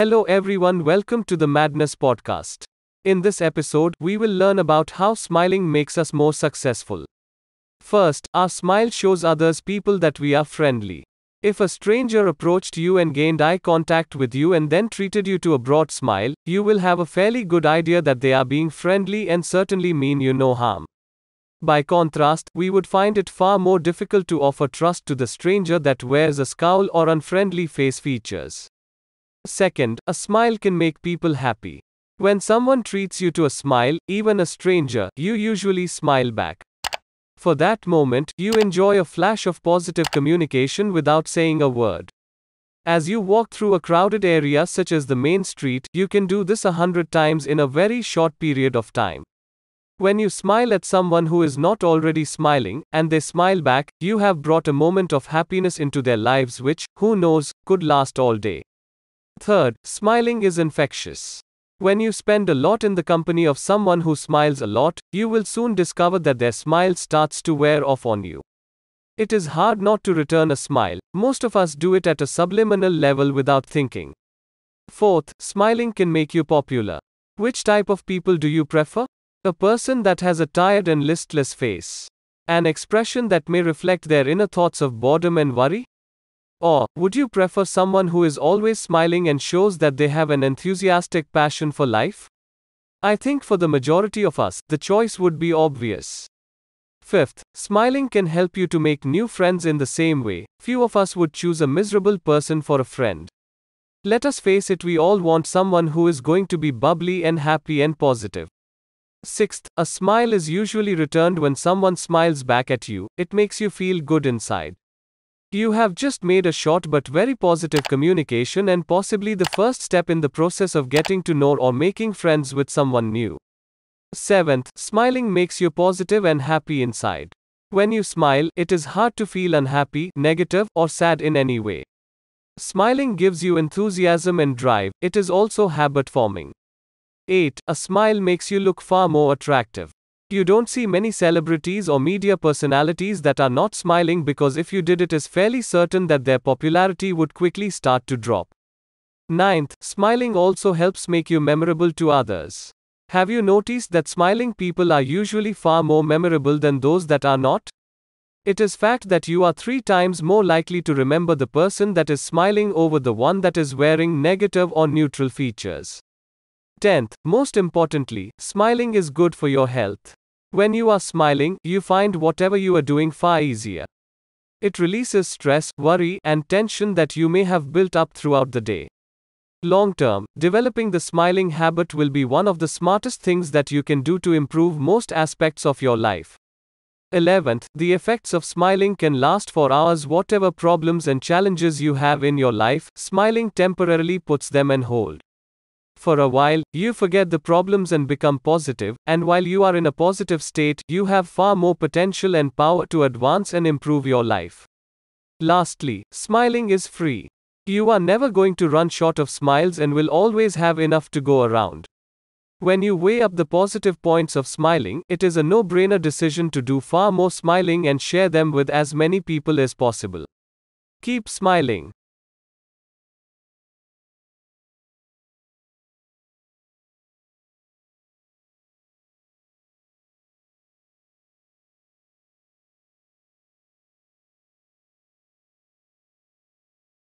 Hello everyone, welcome to the Madness Podcast. In this episode, we will learn about how smiling makes us more successful. First, our smile shows others people that we are friendly. If a stranger approached you and gained eye contact with you and then treated you to a broad smile, you will have a fairly good idea that they are being friendly and certainly mean you no harm. By contrast, we would find it far more difficult to offer trust to the stranger that wears a scowl or unfriendly face features. Second, a smile can make people happy. When someone treats you to a smile, even a stranger, you usually smile back. For that moment, you enjoy a flash of positive communication without saying a word. As you walk through a crowded area such as the main street, you can do this a hundred times in a very short period of time. When you smile at someone who is not already smiling, and they smile back, you have brought a moment of happiness into their lives which, who knows, could last all day. Third, smiling is infectious. When you spend a lot in the company of someone who smiles a lot, you will soon discover that their smile starts to wear off on you. It is hard not to return a smile, most of us do it at a subliminal level without thinking. Fourth, smiling can make you popular. Which type of people do you prefer? A person that has a tired and listless face. An expression that may reflect their inner thoughts of boredom and worry? Or, would you prefer someone who is always smiling and shows that they have an enthusiastic passion for life? I think for the majority of us, the choice would be obvious. Fifth, smiling can help you to make new friends in the same way. Few of us would choose a miserable person for a friend. Let us face it, we all want someone who is going to be bubbly and happy and positive. Sixth, a smile is usually returned when someone smiles back at you, it makes you feel good inside. You have just made a short but very positive communication and possibly the first step in the process of getting to know or making friends with someone new. 7th, smiling makes you positive and happy inside. When you smile, it is hard to feel unhappy, negative, or sad in any way. Smiling gives you enthusiasm and drive, it is also habit forming. 8. A smile makes you look far more attractive. You don't see many celebrities or media personalities that are not smiling because if you did it is fairly certain that their popularity would quickly start to drop. Ninth, smiling also helps make you memorable to others. Have you noticed that smiling people are usually far more memorable than those that are not? It is fact that you are 3 times more likely to remember the person that is smiling over the one that is wearing negative or neutral features. Tenth, most importantly, smiling is good for your health. When you are smiling, you find whatever you are doing far easier. It releases stress, worry, and tension that you may have built up throughout the day. Long term, developing the smiling habit will be one of the smartest things that you can do to improve most aspects of your life. 11th, the effects of smiling can last for hours. Whatever problems and challenges you have in your life, smiling temporarily puts them on hold. For a while, you forget the problems and become positive, and while you are in a positive state, you have far more potential and power to advance and improve your life. Lastly, smiling is free. You are never going to run short of smiles and will always have enough to go around. When you weigh up the positive points of smiling, it is a no brainer decision to do far more smiling and share them with as many people as possible. Keep smiling.